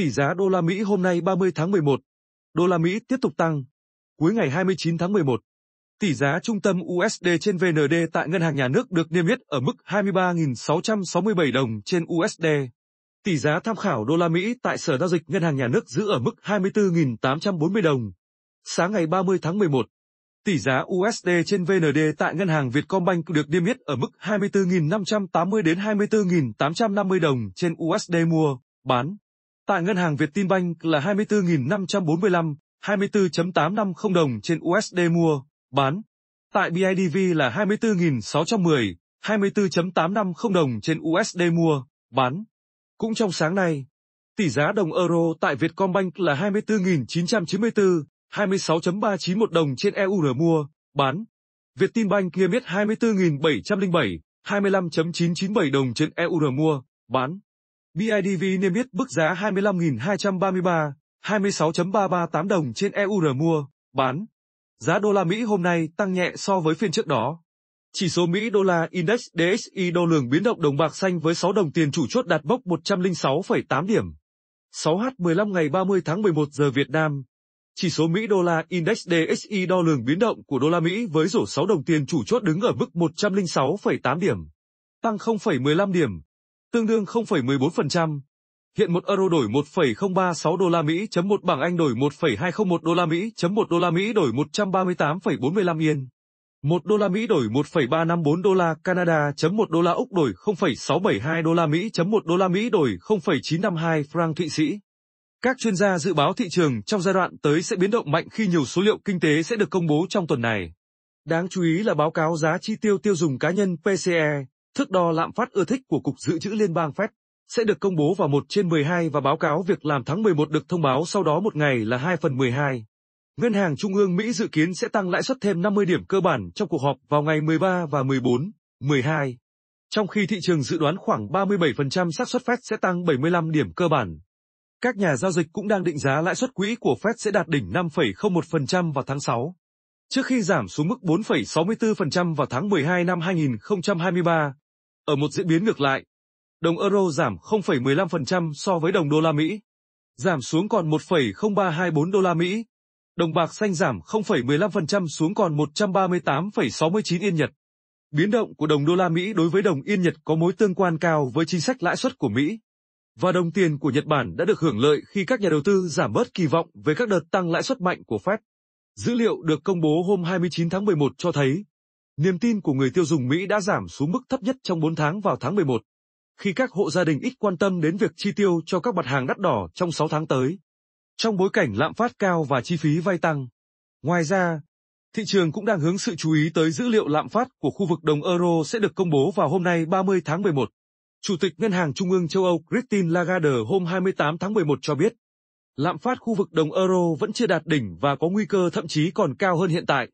Tỷ giá đô la Mỹ hôm nay 30 tháng 11. Đô la Mỹ tiếp tục tăng. Cuối ngày 29 tháng 11, tỷ giá trung tâm USD trên VND tại Ngân hàng Nhà nước được niêm yết ở mức 23.667 đồng trên USD. Tỷ giá tham khảo đô la Mỹ tại Sở giao dịch Ngân hàng Nhà nước giữ ở mức 24.840 đồng. Sáng ngày 30 tháng 11, tỷ giá USD trên VND tại Ngân hàng Vietcombank được niêm yết ở mức 24.580 đến 24.850 đồng trên USD mua, bán. Tại ngân hàng Vietinbank là 24.545, 24.850 đồng trên USD mua, bán. Tại BIDV là 24.610, 24.850 đồng trên USD mua, bán. Cũng trong sáng nay, tỷ giá đồng euro tại Vietcombank là 24.994, 26.391 đồng trên EUR mua, bán. Vietinbank niêm yết 24.707, 25.997 đồng trên EUR mua, bán. BIDV niêm yết mức giá 25.233, 26.338 đồng trên EUR mua, bán. Giá đô la Mỹ hôm nay tăng nhẹ so với phiên trước đó. Chỉ số Mỹ đô la Index DXY đo lường biến động đồng bạc xanh với 6 đồng tiền chủ chốt đạt mốc 106,8 điểm. 6H15 ngày 30 tháng 11 giờ Việt Nam. Chỉ số Mỹ đô la Index DXY đo lường biến động của đô la Mỹ với rổ 6 đồng tiền chủ chốt đứng ở mức 106,8 điểm, tăng 0,15 điểm tương đương 0,14%. Hiện 1 euro đổi 1,036 đô la Mỹ chấm một bảng Anh đổi 1,201 đô la Mỹ chấm một đô la Mỹ đổi 138,45 yên. 1 đô la Mỹ đổi 1,354 đô la Canada chấm một đô la Úc đổi 0,672 đô la Mỹ chấm một đô la Mỹ đổi 0,952 franc Thụy Sĩ. Các chuyên gia dự báo thị trường trong giai đoạn tới sẽ biến động mạnh khi nhiều số liệu kinh tế sẽ được công bố trong tuần này. Đáng chú ý là báo cáo giá chi tiêu tiêu dùng cá nhân PCE Thước đo lạm phát ưa thích của Cục Dự trữ Liên bang Fed sẽ được công bố vào 1 trên 12 và báo cáo việc làm tháng 11 được thông báo sau đó một ngày là 2 phần 12. Ngân hàng Trung ương Mỹ dự kiến sẽ tăng lãi suất thêm 50 điểm cơ bản trong cuộc họp vào ngày 13 và 14, 12. Trong khi thị trường dự đoán khoảng 37% xác suất Fed sẽ tăng 75 điểm cơ bản. Các nhà giao dịch cũng đang định giá lãi suất quỹ của Fed sẽ đạt đỉnh 5,01% vào tháng 6 trước khi giảm xuống mức 4,64% vào tháng 12 năm 2023. Ở một diễn biến ngược lại, đồng euro giảm 0,15% so với đồng đô la Mỹ, giảm xuống còn 1,0324 đô la Mỹ. Đồng bạc xanh giảm 0,15% xuống còn 138,69 yên Nhật. Biến động của đồng đô la Mỹ đối với đồng yên Nhật có mối tương quan cao với chính sách lãi suất của Mỹ. Và đồng tiền của Nhật Bản đã được hưởng lợi khi các nhà đầu tư giảm bớt kỳ vọng về các đợt tăng lãi suất mạnh của Fed. Dữ liệu được công bố hôm 29 tháng 11 cho thấy, niềm tin của người tiêu dùng Mỹ đã giảm xuống mức thấp nhất trong 4 tháng vào tháng 11, khi các hộ gia đình ít quan tâm đến việc chi tiêu cho các mặt hàng đắt đỏ trong 6 tháng tới. Trong bối cảnh lạm phát cao và chi phí vay tăng. Ngoài ra, thị trường cũng đang hướng sự chú ý tới dữ liệu lạm phát của khu vực đồng euro sẽ được công bố vào hôm nay 30 tháng 11. Chủ tịch Ngân hàng Trung ương châu Âu Christine Lagarde hôm 28 tháng 11 cho biết, lạm phát khu vực đồng euro vẫn chưa đạt đỉnh và có nguy cơ thậm chí còn cao hơn hiện tại.